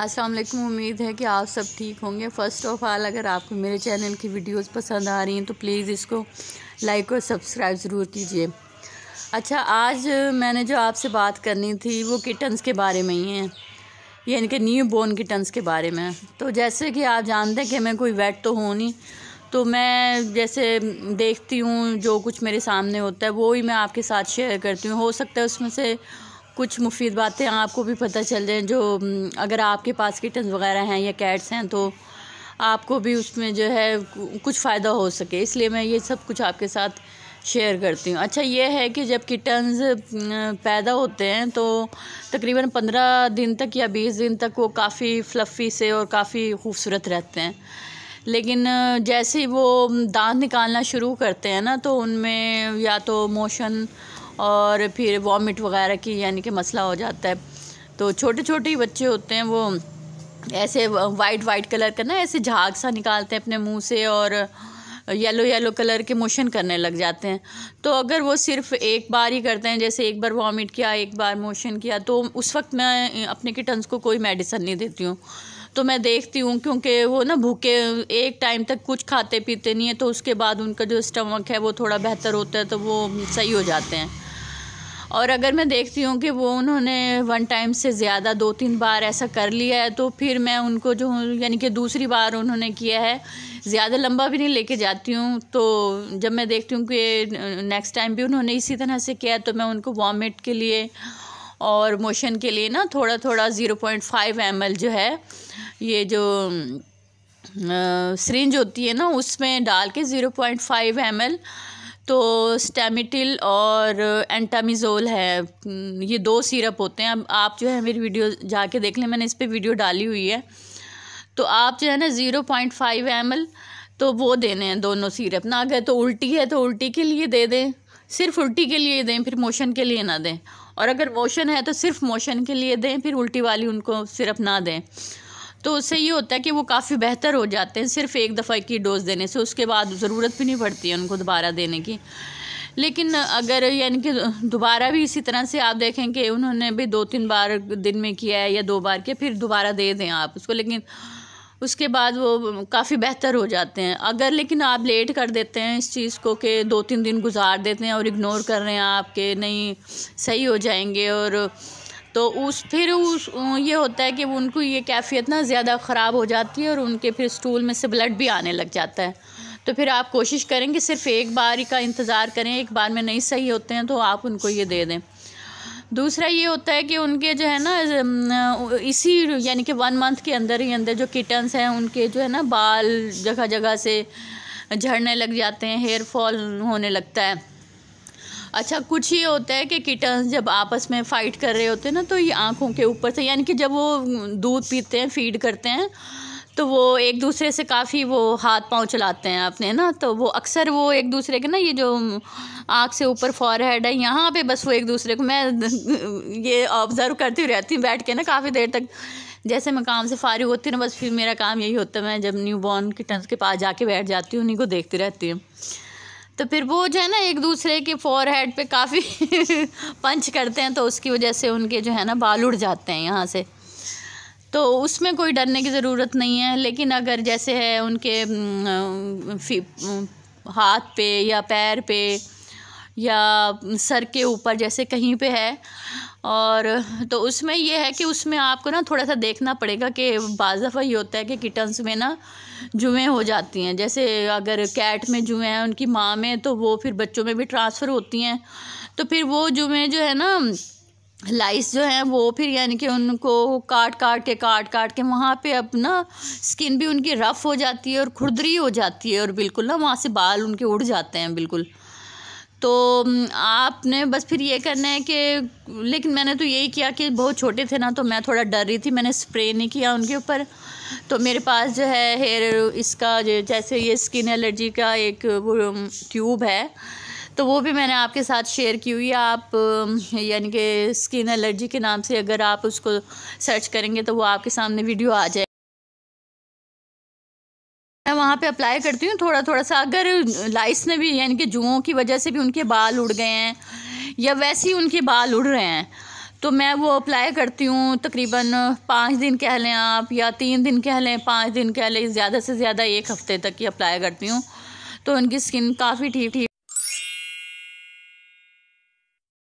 असल उम्मीद है कि आप सब ठीक होंगे फ़र्स्ट ऑफ़ ऑल अगर आपको मेरे चैनल की वीडियोस पसंद आ रही हैं तो प्लीज़ इसको लाइक और सब्सक्राइब ज़रूर कीजिए अच्छा आज मैंने जो आपसे बात करनी थी वो किटन्स के बारे में ही है यानी कि न्यू बोर्न किटन्स के बारे में तो जैसे कि आप जानते हैं कि मैं कोई वेट तो हूँ नहीं तो मैं जैसे देखती हूँ जो कुछ मेरे सामने होता है वो ही मैं आपके साथ शेयर करती हूँ हो सकता है उसमें से कुछ मुफीद बातें आपको भी पता चल जाएँ जो अगर आपके पास किटन वगैरह हैं या कैट्स हैं तो आपको भी उसमें जो है कुछ फ़ायदा हो सके इसलिए मैं ये सब कुछ आपके साथ शेयर करती हूँ अच्छा ये है कि जब किटन्स पैदा होते हैं तो तकरीबन पंद्रह दिन तक या बीस दिन तक वो काफ़ी फ्लफ़ी से और काफ़ी खूबसूरत रहते हैं लेकिन जैसे ही वो दांत निकालना शुरू करते हैं ना तो उनमें या तो मोशन और फिर वॉमिट वगैरह की यानी कि मसला हो जाता है तो छोटे छोटे ही बच्चे होते हैं वो ऐसे वाइट वाइट कलर का ना ऐसे झाग सा निकालते हैं अपने मुंह से और येलो येलो कलर के मोशन करने लग जाते हैं तो अगर वो सिर्फ एक बार ही करते हैं जैसे एक बार वॉमिट किया एक बार मोशन किया तो उस वक्त मैं अपने किटन्स को कोई मेडिसन नहीं देती हूँ तो मैं देखती हूँ क्योंकि वो ना भूखे एक टाइम तक कुछ खाते पीते नहीं है तो उसके बाद उनका जो स्टमक है वो थोड़ा बेहतर होता है तो वो सही हो जाते हैं और अगर मैं देखती हूँ कि वो उन्होंने वन टाइम से ज़्यादा दो तीन बार ऐसा कर लिया है तो फिर मैं उनको जो यानी कि दूसरी बार उन्होंने किया है ज़्यादा लंबा भी नहीं लेके जाती हूँ तो जब मैं देखती हूँ कि नेक्स्ट टाइम भी उन्होंने इसी तरह से किया है तो मैं उनको वॉमिट के लिए और मोशन के लिए ना थोड़ा थोड़ा zero point five M L जो है ये जो सरिंज होती है ना उसमें डाल के zero point five M L तो स्टेमिटिल और एंटामिज़ोल है हम्म, ये दो सिरप होते हैं अब आप जो है मेरी वीडियो जाके देख लें मैंने इस पर वीडियो डाली हुई है तो आप जो है ना zero point five M L तो वो देने हैं दोनों सिरप ना अगर तो उल्टी है तो उल्टी के लिए दे दें सिर्फ उल्टी के लिए दें फिर मोशन के लिए ना दें और अगर मोशन है तो सिर्फ मोशन के लिए दें फिर उल्टी वाली उनको सिरप ना दें तो उससे ये होता है कि वो काफ़ी बेहतर हो जाते हैं सिर्फ एक दफ़ा की डोज़ देने से उसके बाद ज़रूरत भी नहीं पड़ती है उनको दोबारा देने की लेकिन अगर यानी कि दोबारा भी इसी तरह से आप देखें कि उन्होंने भी दो तीन बार दिन में किया है या दो बार किया फिर दोबारा दे दें आप उसको लेकिन उसके बाद वो काफ़ी बेहतर हो जाते हैं अगर लेकिन आप लेट कर देते हैं इस चीज़ को कि दो तीन दिन गुजार देते हैं और इग्नोर कर रहे हैं आप नहीं सही हो जाएंगे और तो उस फिर उस ये होता है कि उनको ये कैफियत ना ज़्यादा ख़राब हो जाती है और उनके फिर स्टूल में से ब्लड भी आने लग जाता है तो फिर आप कोशिश करें कि सिर्फ एक बार ही का इंतज़ार करें एक बार में नहीं सही होते हैं तो आप उनको ये दे दें दूसरा ये होता है कि उनके जो है ना इसी यानी कि वन मंथ के अंदर ही अंदर जो किटन्स हैं उनके जो है ना बाल जगह जगह से झड़ने लग जाते हैं हेयर फॉल होने लगता है अच्छा कुछ ये होता है कि किटन्स जब आपस में फ़ाइट कर रहे होते हैं ना तो ये आँखों के ऊपर से यानी कि जब वो दूध पीते हैं फीड करते हैं तो वो एक दूसरे से काफ़ी वो हाथ पांव चलाते हैं अपने ना तो वो अक्सर वो एक दूसरे के ना ये जो आँख से ऊपर फॉर हेड है यहाँ पे बस वो एक दूसरे को मैं ये ऑब्ज़र्व करती रहती हूँ बैठ के ना काफ़ी देर तक जैसे मैं काम से फारिग होती हूँ ना बस फिर मेरा काम यही होता है मैं जब न्यू बॉर्न किटन्स के पास जाके बैठ जाती हूँ उन्हीं को देखती रहती हूँ तो फिर वो जो है ना एक दूसरे के फोर हेड पर काफ़ी पंच करते हैं तो उसकी वजह से उनके जो है ना बाल उड़ जाते हैं यहाँ से तो उसमें कोई डरने की ज़रूरत नहीं है लेकिन अगर जैसे है उनके हाथ पे या पैर पे या सर के ऊपर जैसे कहीं पे है और तो उसमें यह है कि उसमें आपको ना थोड़ा सा देखना पड़ेगा कि बाज़फ़ा ये होता है कि किटन्स में ना जुएँ हो जाती हैं जैसे अगर कैट में जुएँ हैं उनकी माँ में तो वो फिर बच्चों में भी ट्रांसफ़र होती हैं तो फिर वो जुएँ जो है ना लाइस जो हैं वो फिर यानी कि उनको काट काट के काट काट के वहाँ पे अपना स्किन भी उनकी रफ़ हो जाती है और खुरदरी हो जाती है और बिल्कुल ना वहाँ से बाल उनके उड़ जाते हैं बिल्कुल तो आपने बस फिर ये करना है कि लेकिन मैंने तो यही किया कि बहुत छोटे थे ना तो मैं थोड़ा डर रही थी मैंने स्प्रे नहीं किया उनके ऊपर तो मेरे पास जो है हेयर इसका जो जैसे ये स्किन एलर्जी का एक ट्यूब है तो वो भी मैंने आपके साथ शेयर की हुई है आप यानी कि स्किन एलर्जी के नाम से अगर आप उसको सर्च करेंगे तो वो आपके सामने वीडियो आ जाए वहाँ पे अप्लाई करती हूँ थोड़ा थोड़ा सा अगर लाइस में भी यानी कि जुओं की वजह से भी उनके बाल उड़ गए हैं या वैसे ही उनके बाल उड़ रहे हैं तो मैं वो अप्लाई करती हूँ तकरीबन पाँच दिन कह लें आप या तीन दिन कह लें पाँच दिन कह लें ज़्यादा से ज़्यादा एक हफ़्ते तक ही अप्लाई करती हूँ तो उनकी स्किन काफ़ी ठीक ठीक